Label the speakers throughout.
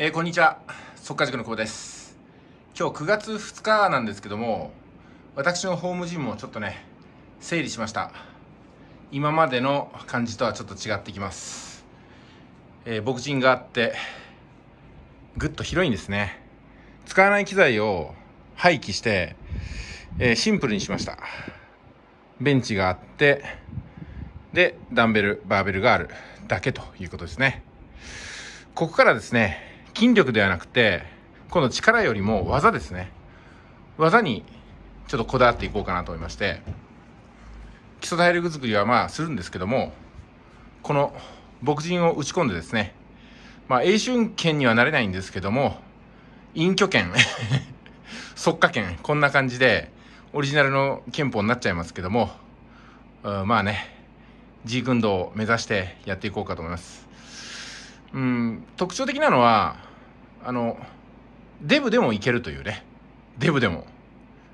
Speaker 1: えー、こんにちは速稼塾の久保です今日9月2日なんですけども私のホームジムをちょっとね整理しました今までの感じとはちょっと違ってきます、えー、牧人があってぐっと広いんですね使わない機材を廃棄して、えー、シンプルにしましたベンチがあってでダンベルバーベルがあるだけということですねここからですね筋力ではなくて、この力よりも技ですね。技にちょっとこだわっていこうかなと思いまして、基礎体力作りはまあするんですけども、この牧人を打ち込んでですね、まあ、永春剣にはなれないんですけども、隠居剣、即家剣、こんな感じで、オリジナルの憲法になっちゃいますけども、まあね、G 軍道を目指してやっていこうかと思います。うん、特徴的なのは、あの、デブでもいけるというね、デブでも、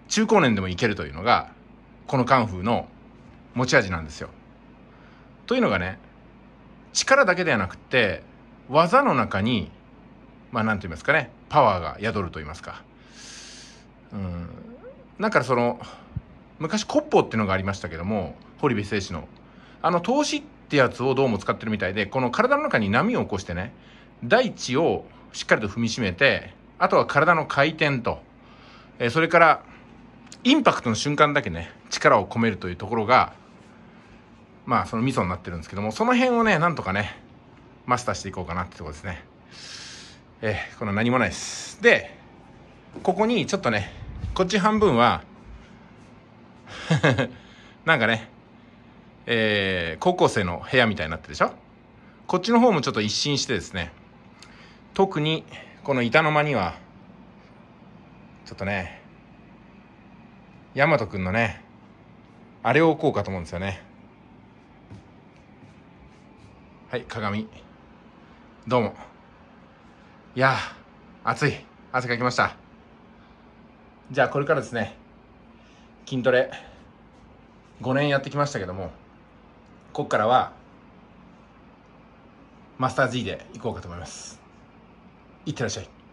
Speaker 1: 中高年でもいけるというのが、このカンフーの持ち味なんですよ。というのがね、力だけではなくて、技の中に、まあ何て言いますかね、パワーが宿ると言いますか。うん。なんかその、昔コッポっていうのがありましたけども、堀部選手の。あの、投資ってやつをどうも使ってるみたいで、この体の中に波を起こしてね、大地をしっかりと踏みしめて、あとは体の回転と、えそれからインパクトの瞬間だけね、力を込めるというところが、まあそのミソになってるんですけども、その辺をね、なんとかね、マスターしていこうかなってとこですね。えー、この何もないです。で、ここにちょっとね、こっち半分は なんかね、えー、高校生の部屋みたいになってるでしょこっちの方もちょっと一新してですね、特にこの板の間にはちょっとね大和君のねあれを置こうかと思うんですよねはい鏡どうもいや暑い汗かきましたじゃあこれからですね筋トレ5年やってきましたけどもここからはマスター G でいこうかと思いますいってらっしゃい。